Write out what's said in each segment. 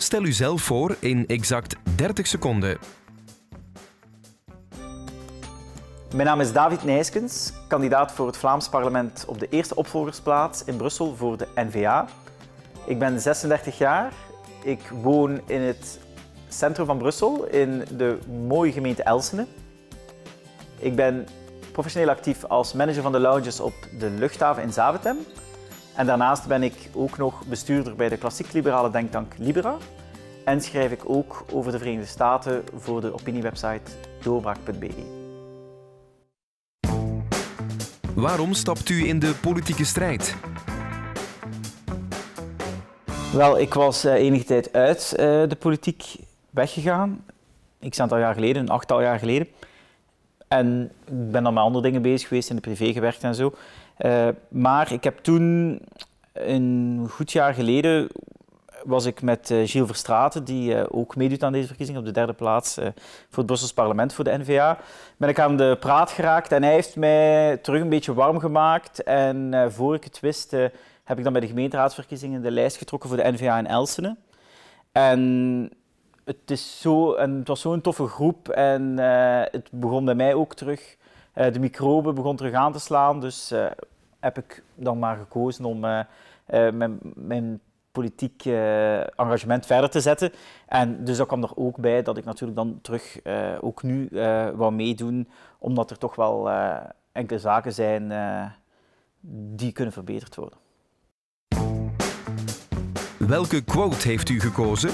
Stel u zelf voor in exact 30 seconden. Mijn naam is David Nijskens, kandidaat voor het Vlaams parlement op de eerste opvolgersplaats in Brussel voor de NVA. Ik ben 36 jaar. Ik woon in het centrum van Brussel, in de mooie gemeente Elsene. Ik ben professioneel actief als manager van de lounges op de luchthaven in Zaventem. En daarnaast ben ik ook nog bestuurder bij de klassiek-liberale denktank Libera. En schrijf ik ook over de Verenigde Staten voor de opiniewebsite doorbraak.be. Waarom stapt u in de politieke strijd? Wel, ik was eh, enige tijd uit eh, de politiek weggegaan. Ik zat al jaar geleden, een achttal jaar geleden. En ik ben dan met andere dingen bezig geweest, in de privé gewerkt en zo. Eh, maar ik heb toen, een goed jaar geleden, was ik met uh, Gilles Verstraten, die eh, ook meedoet aan deze verkiezing, op de derde plaats voor het Brussels parlement, voor de NVA, ben ik aan de praat geraakt en hij heeft mij terug een beetje warm gemaakt. En voor ik het wist, heb ik dan bij de gemeenteraadsverkiezingen de lijst getrokken voor de NVA in Elsene. En het, is zo, en het was zo'n toffe groep en het begon bij mij ook terug de microben begon terug aan te slaan. Dus heb ik dan maar gekozen om eh, eh, mijn, mijn, politiek eh, engagement verder te zetten. En dus dat kwam er ook bij dat ik natuurlijk dan terug ook nu wou meedoen, omdat er toch wel enkele zaken zijn die kunnen verbeterd worden. Welke quote heeft u gekozen?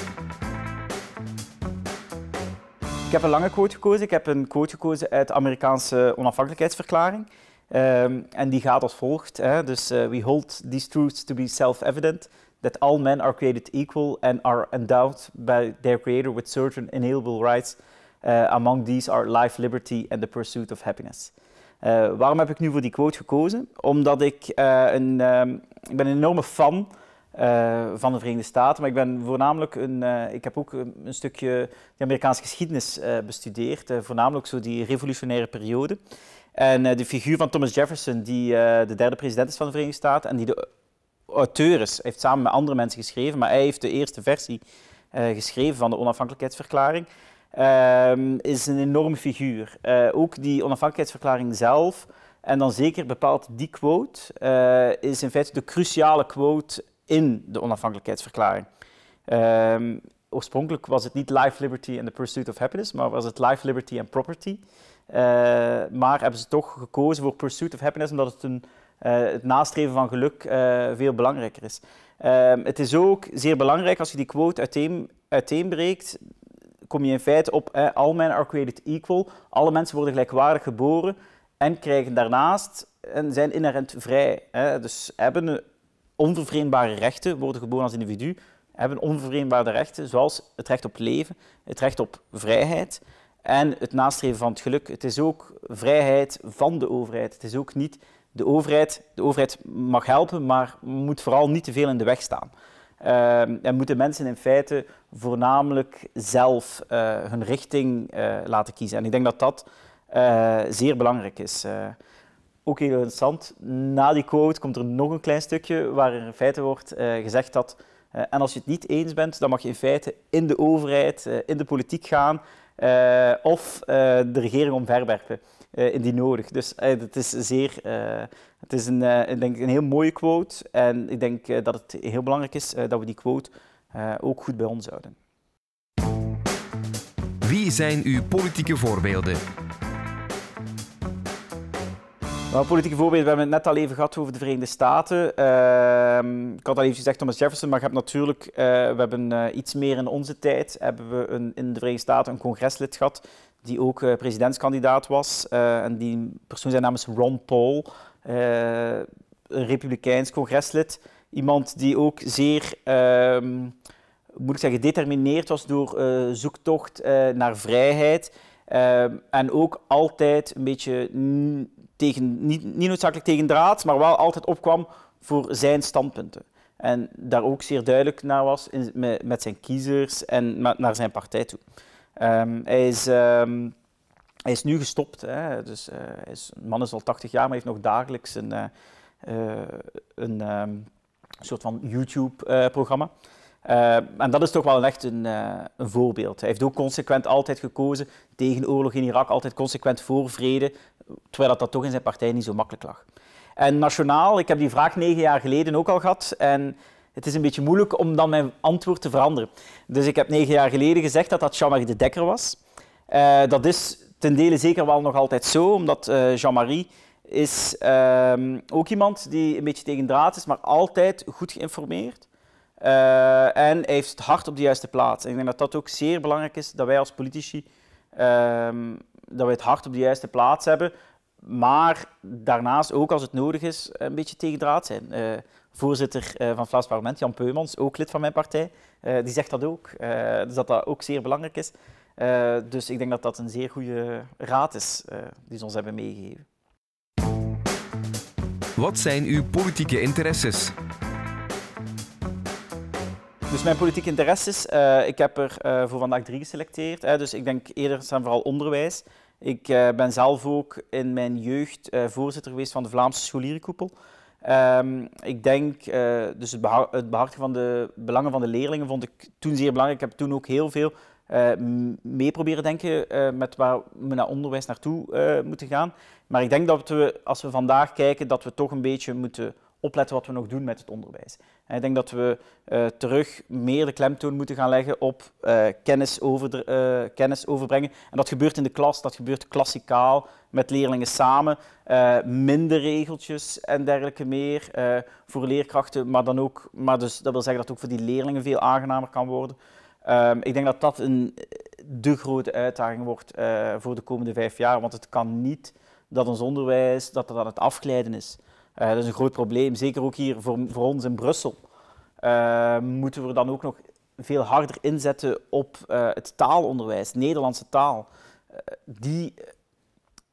Ik heb een lange quote gekozen. Ik heb een quote gekozen uit de Amerikaanse onafhankelijkheidsverklaring. Ehm, en die gaat als volgt. Hè? Dus eh, we hold these truths to be self-evident, that all men are created equal and are endowed by their creator with certain inalienable rights. Eh, among these are life, liberty and the pursuit of happiness. Eh, waarom heb ik nu voor die quote gekozen? Omdat ik een, ehm, ik ben een enorme fan van de Verenigde Staten. Maar ik ben voornamelijk een. ik heb ook een, stukje de Amerikaanse geschiedenis bestudeerd. voornamelijk zo die revolutionaire periode. En eh, de figuur van Thomas Jefferson, die eh, de derde president is van de Verenigde Staten en die de auteur is, heeft samen met andere mensen geschreven, maar hij heeft de eerste versie eh, geschreven van de onafhankelijkheidsverklaring, ehm, is een enorme figuur. ook die onafhankelijkheidsverklaring zelf, en dan zeker bepaald die quote, is in feite de cruciale quote in de onafhankelijkheidsverklaring. Ehm, oorspronkelijk was het niet life, liberty and the pursuit of happiness, maar was het life, liberty and property. Eh, maar hebben ze toch gekozen voor Pursuit of Happiness, omdat het, een, eh, het nastreven van geluk eh, veel belangrijker is. Ehm, het is ook zeer belangrijk als je die quote uiteen, uiteenbreekt, kom je in feite op all men are created equal, alle mensen worden gelijkwaardig geboren en krijgen daarnaast en zijn inherent vrij. Hè. Dus hebben onvervreemdbare rechten, worden geboren als individu, hebben onvervreemdbare rechten, zoals het recht op leven, het recht op vrijheid en het nastreven van het geluk. Het is ook vrijheid van de overheid. Het is ook niet de overheid. De overheid mag helpen, maar moet vooral niet te veel in de weg staan. Eh, en moeten mensen in feite voornamelijk zelf eh, hun richting eh, laten kiezen. En ik denk dat dat zeer belangrijk is. ook heel interessant, na die quote komt er nog een klein stukje waar in feite wordt gezegd dat en als je het niet eens bent, dan mag je in feite in de overheid, in de politiek gaan eh, of eh, de regering omverwerpen eh, indien nodig. Dus het is zeer, het is een, ik denk een heel mooie quote en ik denk dat het heel belangrijk is dat we die quote ook goed bij ons houden. Wie zijn uw politieke voorbeelden? Een politieke voorbeeld, we hebben het net al even gehad over de Verenigde Staten. Ehm, ik had al even gezegd Thomas Jefferson, maar je hebt natuurlijk, eh, we hebben eh, iets meer in onze tijd, hebben we een, in de Verenigde Staten een congreslid gehad die ook eh, presidentskandidaat was. en die persoon zijn naam is Ron Paul, een republikeins congreslid. Iemand die ook zeer, ehm, moet ik zeggen, gedetermineerd was door zoektocht naar vrijheid. Ehm, en ook altijd een beetje tegen, niet, niet noodzakelijk tegen draad, maar wel altijd opkwam voor zijn standpunten. En daar ook zeer duidelijk naar was in, met, zijn kiezers en naar zijn partij toe. Ehm, hij, is, ehm, hij is nu gestopt. Hè. Dus, eh, hij is, een man is al 80 jaar, maar heeft nog dagelijks een, eh, eh, een ehm, soort van YouTube-programma. Eh, en dat is toch wel echt een, eh, een, voorbeeld. Hij heeft ook consequent altijd gekozen tegen oorlog in Irak, altijd consequent voor vrede, terwijl dat, dat toch in zijn partij niet zo makkelijk lag. En nationaal, ik heb die vraag negen jaar geleden ook al gehad en het is een beetje moeilijk om dan mijn antwoord te veranderen. Dus ik heb negen jaar geleden gezegd dat dat Jean-Marie de Dekker was. Eh, dat is ten dele zeker wel nog altijd zo, omdat Jean-Marie is ehm, ook iemand die een beetje tegen draad is, maar altijd goed geïnformeerd eh, en hij heeft het hart op de juiste plaats. ik denk dat dat ook zeer belangrijk is, dat wij als politici ehm, dat wij het hart op de juiste plaats hebben. Maar daarnaast ook, als het nodig is, een beetje draad zijn. Eh, voorzitter eh, van het Vlaams Parlement, Jan Peumans, ook lid van mijn partij, die zegt dat ook. dus dat dat ook zeer belangrijk is. dus ik denk dat dat een zeer goede raad is die ze ons hebben meegegeven. Wat zijn uw politieke interesses? Dus mijn politieke interesses, eh, ik heb er eh, voor vandaag drie geselecteerd. Hè, dus ik denk eerder zijn vooral onderwijs. Ik eh, ben zelf ook in mijn jeugd voorzitter geweest van de Vlaamse scholierenkoepel. Ehm, ik denk, dus het, het, behartigen van de belangen van de leerlingen vond ik toen zeer belangrijk. Ik heb toen ook heel veel mee proberen denken met waar we naar onderwijs naartoe moeten gaan. Maar ik denk dat we, als we vandaag kijken, dat we toch een beetje moeten opletten wat we nog doen met het onderwijs ik denk dat we eh, terug meer de klemtoon moeten gaan leggen op eh, kennis, over de, eh, kennis overbrengen. En dat gebeurt in de klas, dat gebeurt klassikaal met leerlingen samen. minder regeltjes en dergelijke meer voor leerkrachten, maar, dan ook, maar dus, dat wil zeggen dat het ook voor die leerlingen veel aangenamer kan worden. Ehm, ik denk dat dat een, de grote uitdaging wordt voor de komende vijf jaar, want het kan niet dat ons onderwijs dat dat aan het afglijden is. Uh, dat is een groot probleem, zeker ook hier voor, voor ons in Brussel. Eh, moeten we dan ook nog veel harder inzetten op eh, het taalonderwijs, Nederlandse taal, die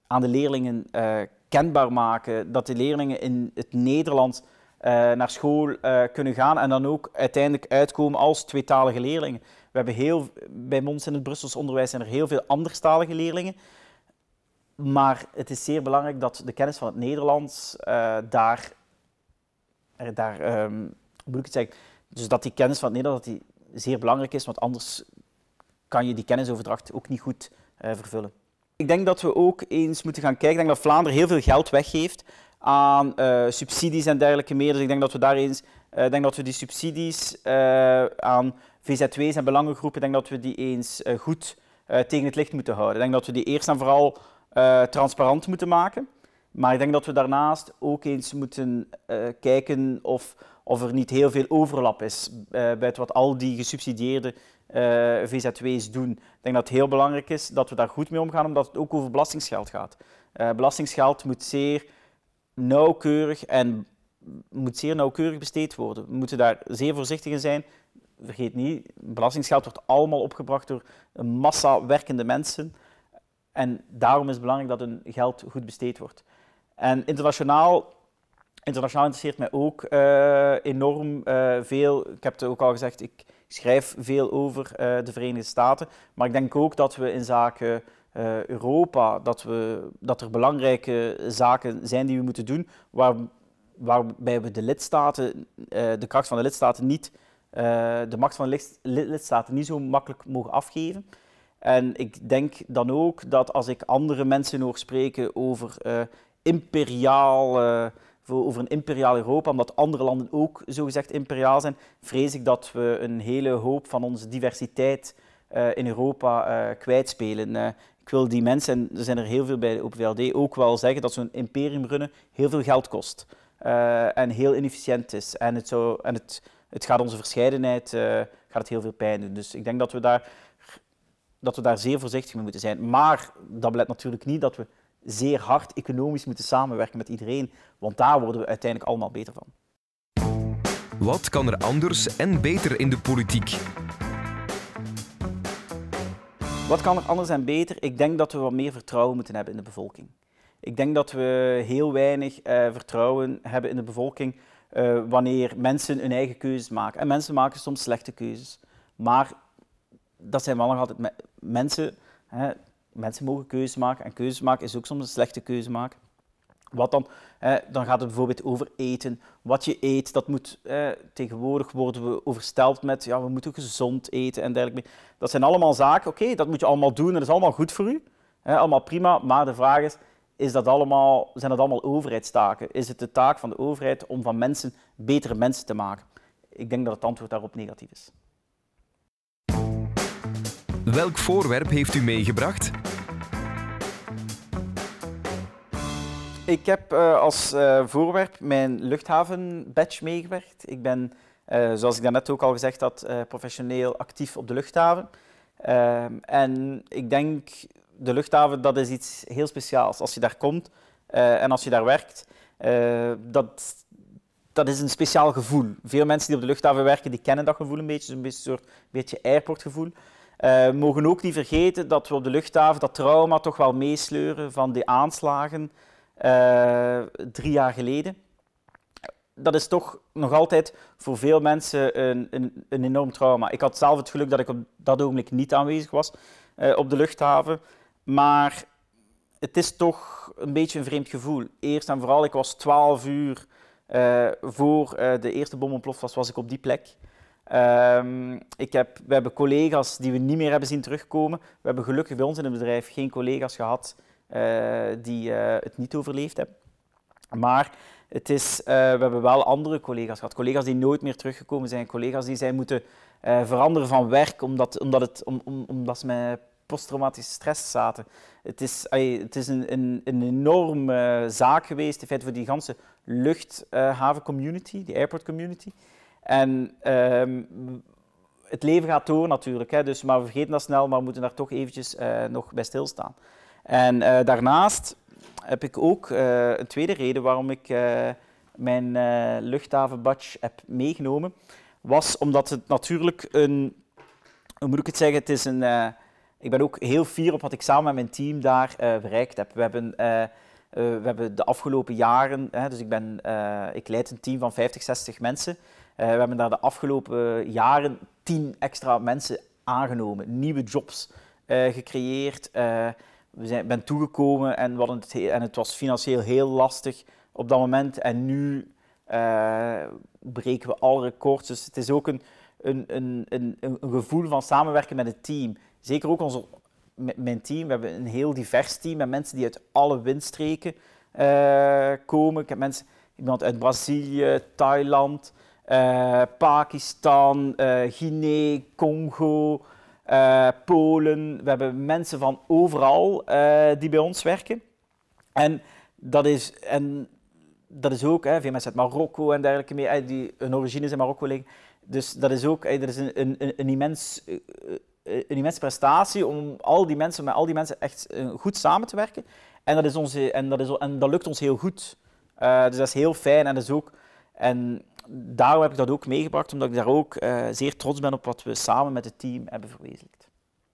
aan de leerlingen kenbaar maken, dat de leerlingen in het Nederlands naar school kunnen gaan en dan ook uiteindelijk uitkomen als tweetalige leerlingen. We hebben heel, bij ons in het Brussels onderwijs zijn er heel veel anderstalige leerlingen maar het is zeer belangrijk dat de kennis van het Nederlands eh, daar, daar ehm, hoe moet ik het zeggen, dus dat die kennis van het Nederlands dat die zeer belangrijk is, want anders kan je die kennisoverdracht ook niet goed eh, vervullen. Ik denk dat we ook eens moeten gaan kijken. Ik denk dat Vlaanderen heel veel geld weggeeft aan eh, subsidies en dergelijke meer. Dus ik denk dat we daar eens, denk dat we die subsidies aan VZW's en belangengroepen, denk dat we die eens goed tegen het licht moeten houden. Ik denk dat we die eerst en vooral eh, transparant moeten maken. Maar ik denk dat we daarnaast ook eens moeten eh, kijken of, of er niet heel veel overlap is bij eh, wat al die gesubsidieerde VZW's doen. Ik denk dat het heel belangrijk is dat we daar goed mee omgaan, omdat het ook over belastingsgeld gaat. belastingsgeld moet zeer nauwkeurig en moet zeer nauwkeurig besteed worden. We moeten daar zeer voorzichtig in zijn. Vergeet niet, belastingsgeld wordt allemaal opgebracht door een massa werkende mensen. En daarom is het belangrijk dat hun geld goed besteed wordt. En internationaal, internationaal interesseert mij ook eh, enorm eh, veel. Ik heb het ook al gezegd, ik schrijf veel over eh, de Verenigde Staten. Maar ik denk ook dat we in zaken Europa, dat, we, dat er belangrijke zaken zijn die we moeten doen, waar, waarbij we de lidstaten, de kracht van de lidstaten niet, de macht van de lidstaten niet zo makkelijk mogen afgeven. En ik denk dan ook dat als ik andere mensen hoor spreken over, eh, imperiaal, eh, over een imperiaal Europa, omdat andere landen ook zogezegd imperiaal zijn, vrees ik dat we een hele hoop van onze diversiteit eh, in Europa kwijtspelen. ik wil die mensen, en er zijn er heel veel bij de Open ook wel zeggen dat zo'n imperium runnen heel veel geld kost en heel inefficiënt is. En het, en het, het gaat onze verscheidenheid gaat het heel veel pijn doen. Dus ik denk dat we daar dat we daar zeer voorzichtig mee moeten zijn. Maar dat belet natuurlijk niet dat we zeer hard economisch moeten samenwerken met iedereen, want daar worden we uiteindelijk allemaal beter van. Wat kan er anders en beter in de politiek? Wat kan er anders en beter? Ik denk dat we wat meer vertrouwen moeten hebben in de bevolking. Ik denk dat we heel weinig eh, vertrouwen hebben in de bevolking eh, wanneer mensen hun eigen keuzes maken. En mensen maken soms slechte keuzes. Maar dat zijn wel nog altijd mensen, hè, mensen mogen keuzes maken en keuzes maken is ook soms een slechte keuze maken. Wat dan? dan gaat het bijvoorbeeld over eten. Wat je eet, dat moet. tegenwoordig worden we oversteld met. Ja, we moeten gezond eten en dergelijke. Dat zijn allemaal zaken. Oké, dat moet je allemaal doen. Dat is allemaal goed voor u. allemaal prima. Maar de vraag is: is dat allemaal, zijn dat allemaal overheidstaken? Is het de taak van de overheid om van mensen betere mensen te maken? Ik denk dat het antwoord daarop negatief is. Welk voorwerp heeft u meegebracht? Ik heb eh, als eh, voorwerp mijn luchthavenbadge meegewerkt. Ik ben, eh, zoals ik daarnet ook al gezegd had, professioneel actief op de luchthaven. Ehm, en ik denk, de luchthaven dat is iets heel speciaals. Als je daar komt en als je daar werkt, dat, dat is een speciaal gevoel. Veel mensen die op de luchthaven werken, die kennen dat gevoel een beetje. een beetje soort beetje gevoel we eh, mogen ook niet vergeten dat we op de luchthaven dat trauma toch wel meesleuren van de aanslagen eh, drie jaar geleden. Dat is toch nog altijd voor veel mensen een, een, een, enorm trauma. Ik had zelf het geluk dat ik op dat ogenblik niet aanwezig was eh, op de luchthaven. Maar het is toch een beetje een vreemd gevoel. Eerst en vooral, ik was 12 uur voor de eerste bom ontploft was, was ik op die plek. Ehm, ik heb, we hebben collega's die we niet meer hebben zien terugkomen. We hebben gelukkig bij ons in het bedrijf geen collega's gehad eh, die eh, het niet overleefd hebben. Maar het is, eh, we hebben wel andere collega's gehad. Collega's die nooit meer teruggekomen zijn. Collega's die zijn moeten veranderen van werk omdat, omdat, het, om, om, omdat ze met posttraumatische stress zaten. Het is, het is een, een, een enorme zaak geweest in feite voor die ganse luchthaven-community, die airport-community. En ehm, het leven gaat door natuurlijk, hè, dus, maar we vergeten dat snel, maar we moeten daar toch eventjes eh, nog bij stilstaan. En eh, daarnaast heb ik ook eh, een tweede reden waarom ik mijn luchthavenbadge heb meegenomen, was omdat het natuurlijk een, hoe moet ik het zeggen, het is een, ik ben ook heel fier op wat ik samen met mijn team daar bereikt heb. We hebben we hebben de afgelopen jaren, hè, dus ik, ben, ik leid een team van 50, 60 mensen. Eh, we hebben daar de afgelopen jaren tien extra mensen aangenomen, nieuwe jobs eh, gecreëerd. Eh, we zijn, ben toegekomen en, het, en het was financieel heel lastig op dat moment. En nu breken we alle records. Dus het is ook een, een, een, een, een gevoel van samenwerken met het team. Zeker ook onze, mijn team. We hebben een heel divers team met mensen die uit alle windstreken komen. Ik heb mensen, iemand uit Brazilië, Thailand, eh, Pakistan, eh, Guinea, Congo, eh, Polen. We hebben mensen van overal die bij ons werken. En dat is, en dat is ook, hè, veel mensen uit Marokko en dergelijke meer, die hun origine in Marokko liggen. Dus dat is ook, er is een, een, een, immens, een immense prestatie om al die mensen, met al die mensen echt goed samen te werken. En dat, is onze, en dat, is, en dat lukt ons heel goed. dus dat is heel fijn en dat is ook... En daarom heb ik dat ook meegebracht, omdat ik daar ook eh, zeer trots ben op wat we samen met het team hebben verwezenlijkt.